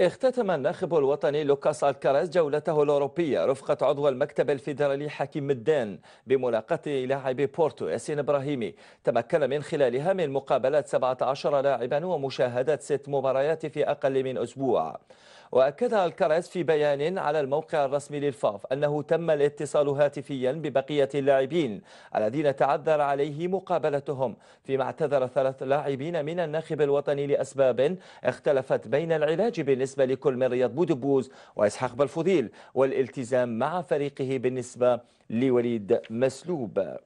اختتم الناخب الوطني لوكاس الكاريز جولته الأوروبية رفقة عضو المكتب الفيدرالي حكيم مدان بملاقاة لاعب بورتو ياسين إبراهيمي تمكن من خلالها من مقابلة 17 لاعبا ومشاهدة ست مباريات في أقل من أسبوع وأكد الكاريز في بيان على الموقع الرسمي للفاف أنه تم الاتصال هاتفيا ببقية اللاعبين الذين تعذر عليه مقابلتهم فيما اعتذر ثلاث لاعبين من الناخب الوطني لأسباب اختلفت بين العلاج بال بالنسبة لكل من رياض بودبوز وإسحاق بالفضيل والالتزام مع فريقه بالنسبة لوليد مسلوب